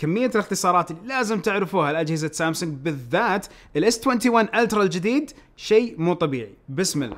كميه الاختصارات اللي لازم تعرفوها لاجهزه سامسونج بالذات الاس 21 الترا الجديد شيء مو طبيعي بسم الله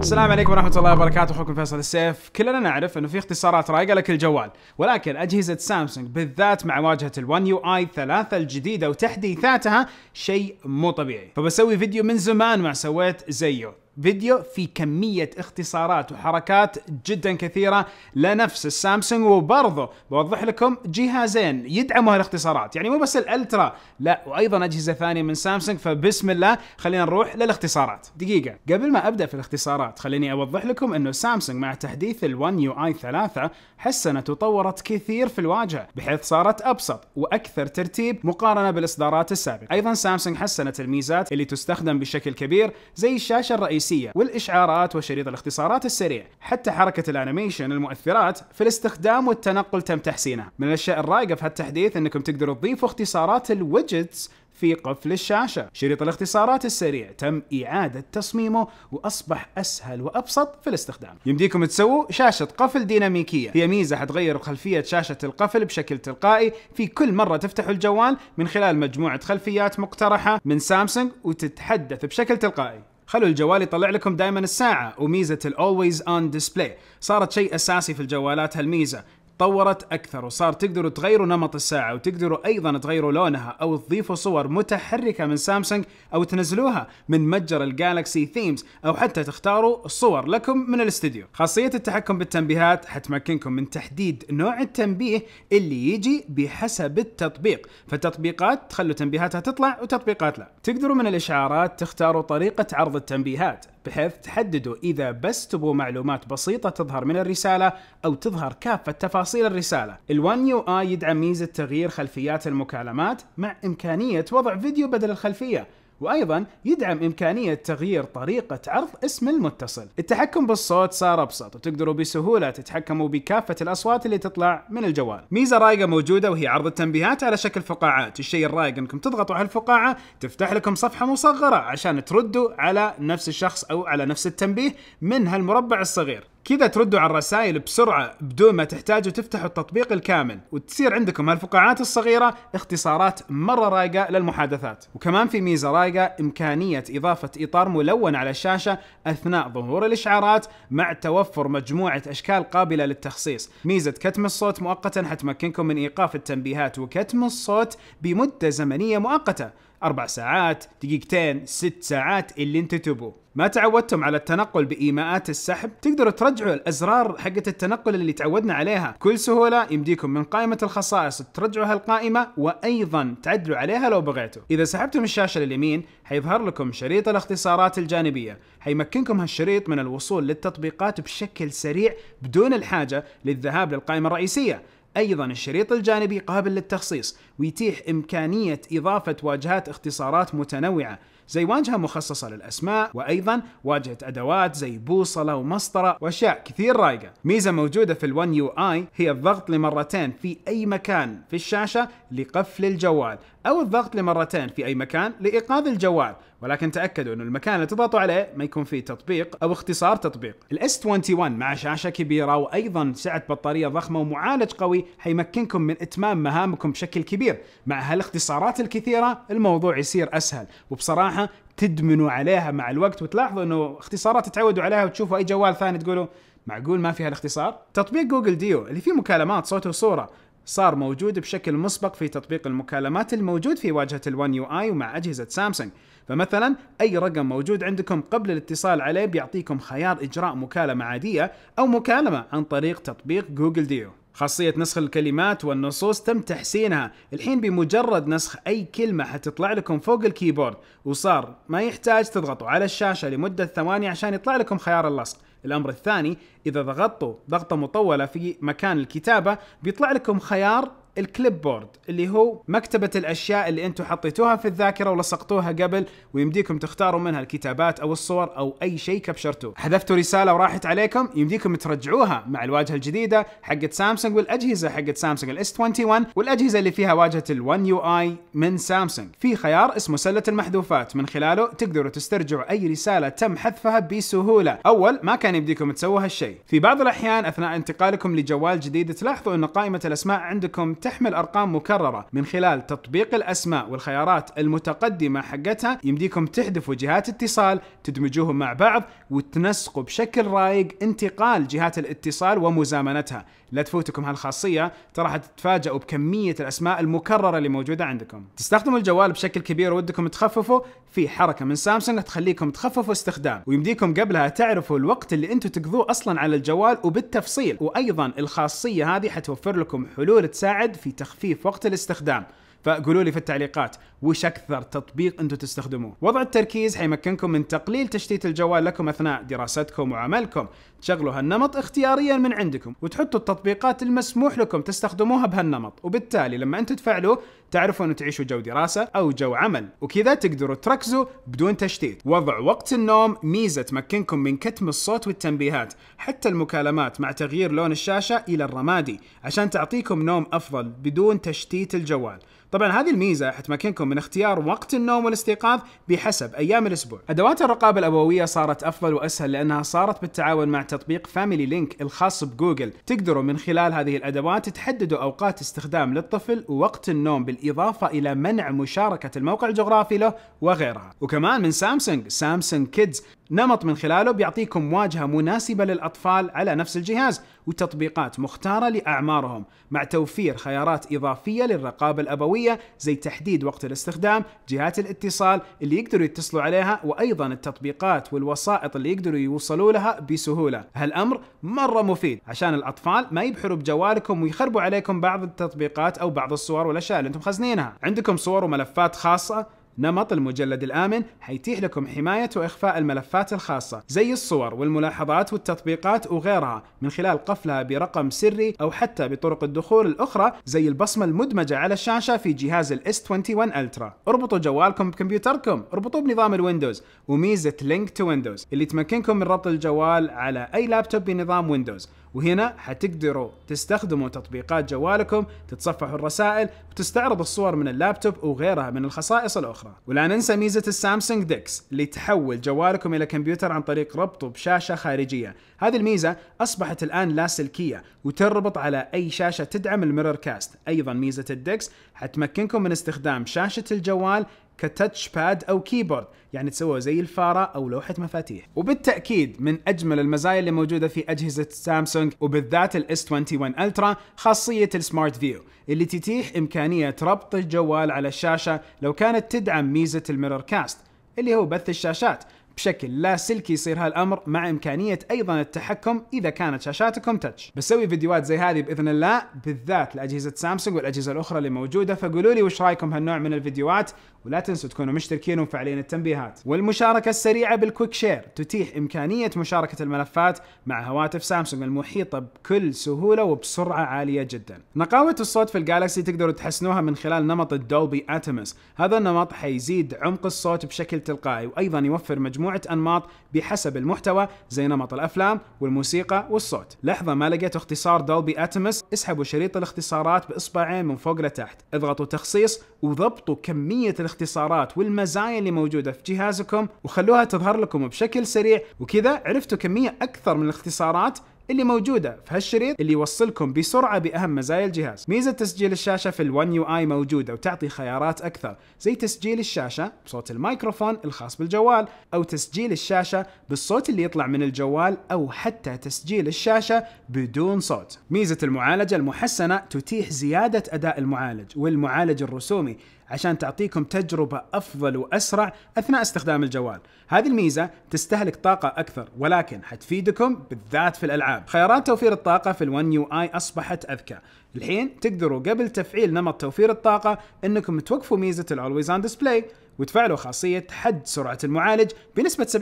السلام عليكم ورحمة الله وبركاته، اخوكم فيصل السيف، كلنا نعرف انه في اختصارات رايقة لك الجوال ولكن اجهزة سامسونج بالذات مع واجهة الون يو اي 3 الجديدة وتحديثاتها شيء مو طبيعي، فبسوي فيديو من زمان ما سويت زيه، فيديو في كمية اختصارات وحركات جدا كثيرة لنفس السامسونج وبرضه بوضح لكم جهازين يدعموا هالاختصارات يعني مو بس الالترا لا وايضا اجهزة ثانية من سامسونج فبسم الله خلينا نروح للاختصارات دقيقة قبل ما ابدا في الاختصارات خليني اوضح لكم انه سامسونج مع تحديث ال يو اي 3 حسنت وطورت كثير في الواجهة بحيث صارت ابسط واكثر ترتيب مقارنة بالاصدارات السابقة ايضا سامسونج حسنت الميزات اللي تستخدم بشكل كبير زي الشاشة الرئيسية الرئيسية والإشعارات وشريط الاختصارات السريع حتى حركة الأنيميشن المؤثرات في الاستخدام والتنقل تم تحسينها من الأشياء الرائقة في هالتحديث أنكم تقدروا تضيفوا اختصارات الويدجتس في قفل الشاشة شريط الاختصارات السريع تم إعادة تصميمه وأصبح أسهل وأبسط في الاستخدام يمديكم تسووا شاشة قفل ديناميكية هي ميزة حتغير خلفية شاشة القفل بشكل تلقائي في كل مرة تفتحوا الجوال من خلال مجموعة خلفيات مقترحة من سامسونج وتتحدث بشكل تلقائي خلوا الجوال يطلع لكم دائما الساعه وميزه الاولويز اون ديسبلاي صارت شيء اساسي في الجوالات هالميزه تطورت اكثر وصار تقدروا تغيروا نمط الساعه وتقدروا ايضا تغيروا لونها او تضيفوا صور متحركه من سامسونج او تنزلوها من متجر الجالكسي ثيمز او حتى تختاروا الصور لكم من الاستديو خاصيه التحكم بالتنبيهات حتمكنكم من تحديد نوع التنبيه اللي يجي بحسب التطبيق فالتطبيقات تخلوا تنبيهاتها تطلع وتطبيقات لا تقدروا من الاشعارات تختاروا طريقه عرض التنبيهات بحيث تحددوا إذا بس تبغوا معلومات بسيطة تظهر من الرسالة أو تظهر كافة تفاصيل الرسالة الوان يو آي يدعم ميزة تغيير خلفيات المكالمات مع إمكانية وضع فيديو بدل الخلفية وايضا يدعم امكانيه تغيير طريقه عرض اسم المتصل. التحكم بالصوت صار ابسط وتقدروا بسهوله تتحكموا بكافه الاصوات اللي تطلع من الجوال. ميزه رايقه موجوده وهي عرض التنبيهات على شكل فقاعات، الشيء الرايق انكم تضغطوا على الفقاعه تفتح لكم صفحه مصغره عشان تردوا على نفس الشخص او على نفس التنبيه من هالمربع الصغير. كذا تردوا على الرسائل بسرعة بدون ما تحتاجوا تفتحوا التطبيق الكامل وتصير عندكم هالفقاعات الصغيرة اختصارات مرة رايقة للمحادثات وكمان في ميزة رايقة إمكانية إضافة إطار ملون على الشاشة أثناء ظهور الإشعارات مع توفر مجموعة أشكال قابلة للتخصيص ميزة كتم الصوت مؤقتا حتمكنكم من إيقاف التنبيهات وكتم الصوت بمدة زمنية مؤقتة اربع ساعات دقيقتين ست ساعات اللي انت تبوه ما تعودتم على التنقل بايماءات السحب تقدروا ترجعوا الازرار حقت التنقل اللي تعودنا عليها بكل سهوله يمديكم من قائمه الخصائص ترجعوا هالقائمه وايضا تعدلوا عليها لو بغيتوا اذا سحبتم الشاشه لليمين حيظهر لكم شريط الاختصارات الجانبيه حيمكنكم هالشريط من الوصول للتطبيقات بشكل سريع بدون الحاجه للذهاب للقائمه الرئيسيه أيضا الشريط الجانبي قابل للتخصيص ويتيح إمكانية إضافة واجهات اختصارات متنوعة زي واجهة مخصصة للأسماء وأيضا واجهة أدوات زي بوصلة ومسطرة وأشياء كثير رايقة ميزة موجودة في الون يو آي هي الضغط لمرتين في أي مكان في الشاشة لقفل الجوال أو الضغط لمرتين في أي مكان لإيقاظ الجوال ولكن تأكدوا أن المكان اللي تضغطوا عليه ما يكون فيه تطبيق أو اختصار تطبيق الاس 21 مع شاشة كبيرة وأيضا سعة بطارية ضخمة ومعالج قوي حيمكنكم من إتمام مهامكم بشكل كبير مع هالاختصارات الكثيرة الموضوع يصير أسهل وبصراحة تدمنوا عليها مع الوقت وتلاحظوا أنه اختصارات تتعودوا عليها وتشوفوا أي جوال ثاني تقولوا معقول ما فيها الاختصار؟ تطبيق جوجل ديو اللي فيه مكالمات صوت وصورة صار موجود بشكل مسبق في تطبيق المكالمات الموجود في واجهة الون يو اي ومع أجهزة سامسونج فمثلا أي رقم موجود عندكم قبل الاتصال عليه بيعطيكم خيار إجراء مكالمة عادية أو مكالمة عن طريق تطبيق جوجل ديو خاصية نسخ الكلمات والنصوص تم تحسينها الحين بمجرد نسخ أي كلمة حتطلع لكم فوق الكيبورد وصار ما يحتاج تضغطوا على الشاشة لمدة ثواني عشان يطلع لكم خيار اللصق الامر الثاني اذا ضغطتوا ضغطه مطوله في مكان الكتابه بيطلع لكم خيار الكليب بورد اللي هو مكتبة الأشياء اللي أنتم حطيتوها في الذاكرة ولصقتوها قبل ويمديكم تختاروا منها الكتابات أو الصور أو أي شيء كبشرتوه حذفتوا رسالة وراحت عليكم يمديكم ترجعوها مع الواجهة الجديدة حقت سامسونج والأجهزة حقت سامسونج الاس 21 والأجهزة اللي فيها واجهة ال1 يو آي من سامسونج في خيار اسمه سلة المحذوفات من خلاله تقدروا تسترجعوا أي رسالة تم حذفها بسهولة أول ما كان يمديكم تسووا هالشيء في بعض الأحيان أثناء انتقالكم لجوال جديد تلاحظوا أن قائمة الأسماء عندكم تحمل ارقام مكرره من خلال تطبيق الاسماء والخيارات المتقدمه حقتها يمديكم تحذفوا جهات اتصال تدمجوهم مع بعض وتنسقوا بشكل رايق انتقال جهات الاتصال ومزامنتها لا تفوتكم هالخاصيه ترى حتتفاجئوا بكميه الاسماء المكرره اللي موجوده عندكم تستخدموا الجوال بشكل كبير ودكم تخففوا في حركه من سامسونج تخليكم تخففوا استخدام ويمديكم قبلها تعرفوا الوقت اللي انتم تقضوه اصلا على الجوال وبالتفصيل وايضا الخاصيه هذه حتوفر لكم حلول تساعد الحد في تخفيف وقت الاستخدام فقولوا لي في التعليقات وش اكثر تطبيق انتم تستخدموه وضع التركيز حيمكنكم من تقليل تشتيت الجوال لكم اثناء دراستكم وعملكم تشغلوا هالنمط اختياريا من عندكم وتحطوا التطبيقات المسموح لكم تستخدموها بهالنمط وبالتالي لما انتم تفعلوا تعرفوا انه تعيشوا جو دراسه او جو عمل وكذا تقدروا تركزوا بدون تشتيت وضع وقت النوم ميزه تمكنكم من كتم الصوت والتنبيهات حتى المكالمات مع تغيير لون الشاشه الى الرمادي عشان تعطيكم نوم افضل بدون تشتيت الجوال طبعا هذه الميزه حتمكنكم من اختيار وقت النوم والاستيقاظ بحسب ايام الاسبوع ادوات الرقابه الابويه صارت افضل واسهل لانها صارت بالتعاون مع تطبيق فاميلي لينك الخاص بجوجل تقدروا من خلال هذه الادوات تحددوا اوقات استخدام للطفل ووقت النوم بالاضافه الى منع مشاركه الموقع الجغرافي له وغيرها وكمان من سامسونج سامسونج كيدز نمط من خلاله بيعطيكم واجهه مناسبة للأطفال على نفس الجهاز وتطبيقات مختارة لأعمارهم مع توفير خيارات إضافية للرقابة الأبوية زي تحديد وقت الاستخدام جهات الاتصال اللي يقدروا يتصلوا عليها وأيضا التطبيقات والوسائط اللي يقدروا يوصلوا لها بسهولة هالأمر مرة مفيد عشان الأطفال ما يبحروا بجوالكم ويخربوا عليكم بعض التطبيقات أو بعض الصور والأشياء اللي أنتم خزنينها عندكم صور وملفات خاصة نمط المجلد الآمن حيتيح لكم حماية وإخفاء الملفات الخاصة زي الصور والملاحظات والتطبيقات وغيرها من خلال قفلها برقم سري أو حتى بطرق الدخول الأخرى زي البصمة المدمجة على الشاشة في جهاز الاس 21 Ultra اربطوا جوالكم بكمبيوتركم اربطوه بنظام الويندوز وميزة لينك تو ويندوز اللي تمكنكم من ربط الجوال على أي لابتوب بنظام ويندوز وهنا حتقدروا تستخدموا تطبيقات جوالكم تتصفحوا الرسائل وتستعرض الصور من اللابتوب وغيرها من الخصائص الاخرى ولا ننسى ميزه السامسونج ديكس اللي تحول جوالكم الى كمبيوتر عن طريق ربطه بشاشه خارجيه هذه الميزه اصبحت الان لاسلكيه وتربط على اي شاشه تدعم الميرور كاست ايضا ميزه الديكس حتمكنكم من استخدام شاشه الجوال كتاتش باد او كيبورد يعني تسوى زي الفاره او لوحه مفاتيح وبالتاكيد من اجمل المزايا اللي موجوده في اجهزه سامسونج وبالذات الاس 21 الترا خاصيه السمارت فيو اللي تتيح امكانيه ربط الجوال على الشاشه لو كانت تدعم ميزه الميرور كاست اللي هو بث الشاشات بشكل لاسلكي يصير هالامر مع امكانيه ايضا التحكم اذا كانت شاشاتكم تاتش بسوي فيديوهات زي هذه باذن الله بالذات لاجهزه سامسونج والاجهزه الاخرى اللي موجوده فقولوا لي وش رايكم هالنوع من الفيديوهات ولا تنسوا تكونوا مشتركين ومفعلين التنبيهات والمشاركة السريعة بالكويك شير تتيح إمكانية مشاركة الملفات مع هواتف سامسونج المحيطة بكل سهولة وبسرعة عالية جدا نقاوة الصوت في الجالكسي تقدروا تحسنوها من خلال نمط الدولبي أتمس هذا النمط حيزيد عمق الصوت بشكل تلقائي وأيضا يوفر مجموعة أنماط بحسب المحتوى زي نمط الأفلام والموسيقى والصوت لحظة ما لقيت اختصار دولبي أتمس اسحبوا شريط الاختصارات بإصبعين من فوق لتحت اضغطوا تخصيص وضبطوا كمية الاختصارات الاختصارات والمزايا اللي موجوده في جهازكم وخلوها تظهر لكم بشكل سريع وكذا عرفتوا كميه اكثر من الاختصارات اللي موجودة في هالشريط اللي يوصلكم بسرعة بأهم مزايا الجهاز ميزة تسجيل الشاشة في الـ يو آي موجودة وتعطي خيارات أكثر زي تسجيل الشاشة بصوت الميكروفون الخاص بالجوال أو تسجيل الشاشة بالصوت اللي يطلع من الجوال أو حتى تسجيل الشاشة بدون صوت ميزة المعالجة المحسنة تتيح زيادة أداء المعالج والمعالج الرسومي عشان تعطيكم تجربة أفضل وأسرع أثناء استخدام الجوال هذه الميزة تستهلك طاقة أكثر ولكن حتفيدكم بالذات في الألعاب خيارات توفير الطاقة في الون يو آي أصبحت أذكى الحين تقدروا قبل تفعيل نمط توفير الطاقة أنكم توقفوا ميزة الأولويز أون ديسبلاي وتفعلوا خاصية حد سرعة المعالج بنسبة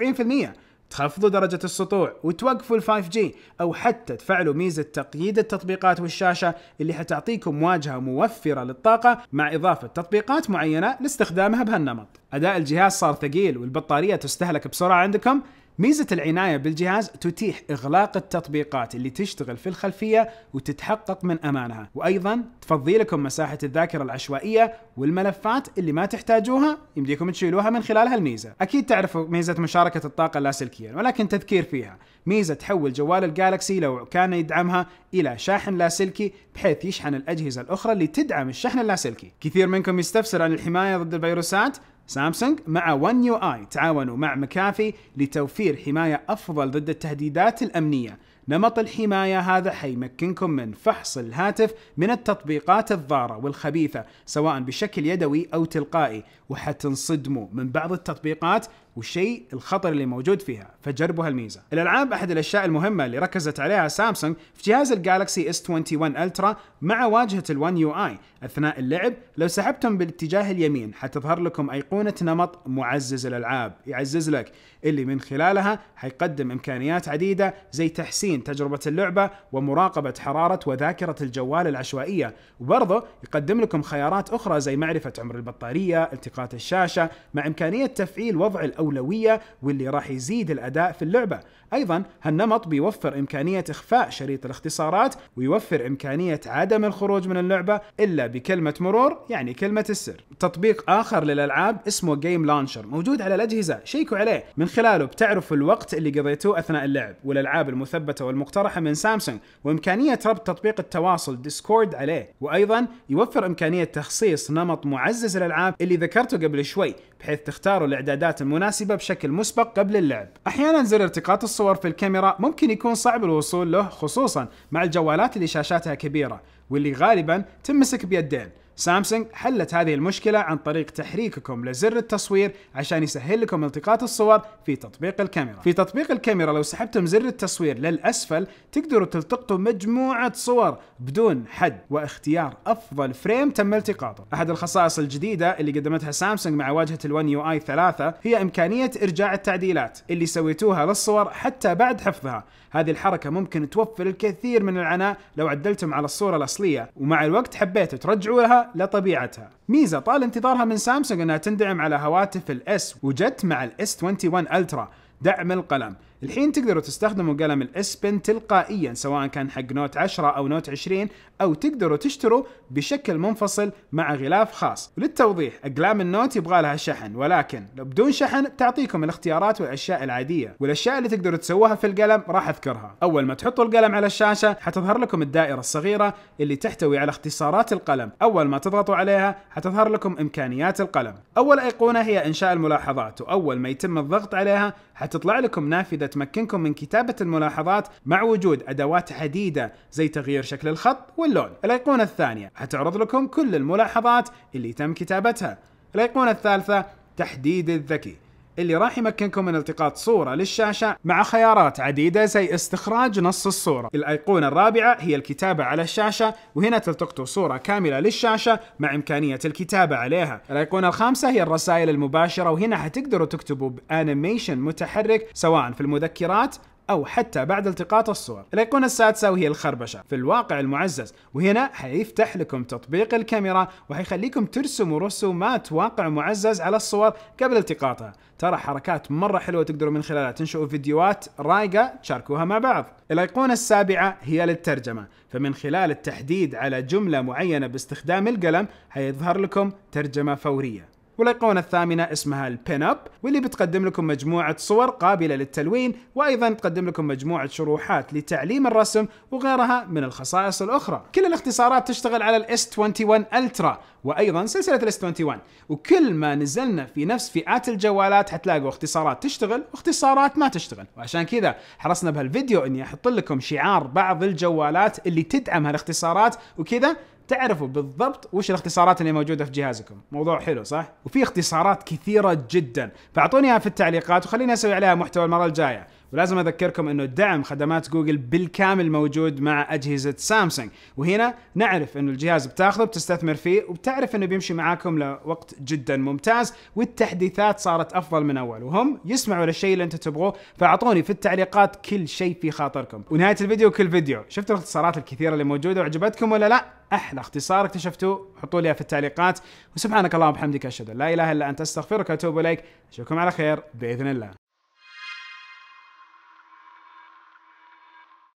70% تخفضوا درجة السطوع وتوقفوا 5G أو حتى تفعلوا ميزة تقييد التطبيقات والشاشة اللي حتعطيكم واجهة موفرة للطاقة مع إضافة تطبيقات معينة لاستخدامها بهالنمط أداء الجهاز صار ثقيل والبطارية تستهلك بسرعة عندكم ميزة العناية بالجهاز تتيح إغلاق التطبيقات اللي تشتغل في الخلفية وتتحقق من أمانها وأيضا تفضي لكم مساحة الذاكرة العشوائية والملفات اللي ما تحتاجوها يمديكم تشيلوها من خلال هالميزة أكيد تعرفوا ميزة مشاركة الطاقة اللاسلكية ولكن تذكير فيها ميزة تحول جوال الجالكسي لو كان يدعمها إلى شاحن لاسلكي بحيث يشحن الأجهزة الأخرى اللي تدعم الشحن اللاسلكي كثير منكم يستفسر عن الحماية ضد الفيروسات سامسونج مع ون يو اي تعاونوا مع مكافي لتوفير حماية أفضل ضد التهديدات الأمنية نمط الحماية هذا حيمكنكم من فحص الهاتف من التطبيقات الضارة والخبيثة سواء بشكل يدوي أو تلقائي وحتنصدموا من بعض التطبيقات والشيء الخطر اللي موجود فيها فجربوا هالميزه الالعاب احد الاشياء المهمه اللي ركزت عليها سامسونج في جهاز الجالكسي اس 21 الترا مع واجهه ال1 يو اي اثناء اللعب لو سحبتم بالاتجاه اليمين حتظهر لكم ايقونه نمط معزز الالعاب يعزز لك اللي من خلالها حيقدم امكانيات عديده زي تحسين تجربه اللعبه ومراقبه حراره وذاكره الجوال العشوائيه وبرضه يقدم لكم خيارات اخرى زي معرفه عمر البطاريه التقاط الشاشه مع امكانيه تفعيل وضع الأول الاولويه واللي راح يزيد الاداء في اللعبه أيضا هالنمط بيوفر إمكانية إخفاء شريط الاختصارات ويوفر إمكانية عدم الخروج من اللعبة إلا بكلمة مرور يعني كلمة السر تطبيق آخر للألعاب اسمه جيم لانشر موجود على الأجهزة شيكوا عليه من خلاله بتعرفوا الوقت اللي قضيتوه أثناء اللعب والألعاب المثبتة والمقترحة من سامسونج وإمكانية ربط تطبيق التواصل ديسكورد عليه وأيضا يوفر إمكانية تخصيص نمط معزز للالعاب اللي ذكرته قبل شوي بحيث تختاروا الإعدادات المناسبة بشكل مسبق قبل اللعب أحيانا زر التقاط الصور في الكاميرا ممكن يكون صعب الوصول له خصوصا مع الجوالات اللي شاشاتها كبيرة واللي غالبا تمسك بيدين سامسونج حلت هذه المشكلة عن طريق تحريككم لزر التصوير عشان يسهل لكم التقاط الصور في تطبيق الكاميرا في تطبيق الكاميرا لو سحبتم زر التصوير للأسفل تقدروا تلتقطوا مجموعة صور بدون حد واختيار أفضل فريم تم التقاطه أحد الخصائص الجديدة اللي قدمتها سامسونج مع واجهة الون يو اي 3 هي إمكانية إرجاع التعديلات اللي سويتوها للصور حتى بعد حفظها هذه الحركة ممكن توفر الكثير من العناء لو عدلتم على الصورة الأصلية ومع الوقت حبيتوا ترجعوا لها لطبيعتها ميزة طال انتظارها من سامسونج أنها تندعم على هواتف الاس وجت مع الاس 21 الترا دعم القلم الحين تقدروا تستخدموا قلم الاس بن تلقائيا سواء كان حق نوت 10 او نوت 20 او تقدروا تشتروا بشكل منفصل مع غلاف خاص وللتوضيح اقلام النوت يبغى لها شحن ولكن بدون شحن تعطيكم الاختيارات والاشياء العاديه والاشياء اللي تقدروا تسووها في القلم راح اذكرها اول ما تحطوا القلم على الشاشه حتظهر لكم الدائره الصغيره اللي تحتوي على اختصارات القلم اول ما تضغطوا عليها حتظهر لكم امكانيات القلم اول ايقونه هي انشاء الملاحظات واول ما يتم الضغط عليها حتطلع لكم نافذه تمكنكم من كتابه الملاحظات مع وجود ادوات عديده زي تغيير شكل الخط واللون الايقونه الثانيه حتعرض لكم كل الملاحظات اللي تم كتابتها الأيقونة الثالثة تحديد الذكي اللي راح يمكنكم من التقاط صورة للشاشة مع خيارات عديدة زي استخراج نص الصورة الأيقونة الرابعة هي الكتابة على الشاشة وهنا تلتقطوا صورة كاملة للشاشة مع إمكانية الكتابة عليها الأيقونة الخامسة هي الرسائل المباشرة وهنا حتقدروا تكتبوا بأنيميشن متحرك سواء في المذكرات أو حتى بعد التقاط الصور الأيقونة السادسة وهي الخربشة في الواقع المعزز وهنا حيفتح لكم تطبيق الكاميرا وحيخليكم ترسموا رسومات واقع معزز على الصور قبل التقاطها ترى حركات مرة حلوة تقدروا من خلالها تنشئوا فيديوهات رايقة تشاركوها مع بعض الأيقونة السابعة هي للترجمة فمن خلال التحديد على جملة معينة باستخدام القلم حيظهر لكم ترجمة فورية والايقونة الثامنة اسمها البين اب واللي بتقدم لكم مجموعة صور قابلة للتلوين وايضا تقدم لكم مجموعة شروحات لتعليم الرسم وغيرها من الخصائص الاخرى كل الاختصارات تشتغل على الاس 21 الترا وايضا سلسلة الاس 21 وكل ما نزلنا في نفس فئات الجوالات حتلاقوا اختصارات تشتغل واختصارات ما تشتغل وعشان كذا حرصنا بهالفيديو اني احط لكم شعار بعض الجوالات اللي تدعم هالاختصارات وكذا تعرفوا بالضبط وش الاختصارات اللي موجوده في جهازكم موضوع حلو صح وفي اختصارات كثيره جدا فاعطوني اياها في التعليقات وخليني اسوي عليها محتوى المره الجايه ولازم اذكركم انه دعم خدمات جوجل بالكامل موجود مع اجهزه سامسونج وهنا نعرف انه الجهاز بتاخذه بتستثمر فيه وبتعرف انه بيمشي معاكم لوقت جدا ممتاز والتحديثات صارت افضل من اول وهم يسمعوا للشيء اللي انتم تبغوه فاعطوني في التعليقات كل شيء في خاطركم ونهايه الفيديو كل فيديو شفتوا الاختصارات الكثيره اللي موجوده وعجبتكم ولا لا احلى اختصار اكتشفتوه حطوا لي في التعليقات وسبحانك اللهم وبحمدك اشهد ان لا اله الا انت استغفرك واتوب اليك اشوفكم على خير باذن الله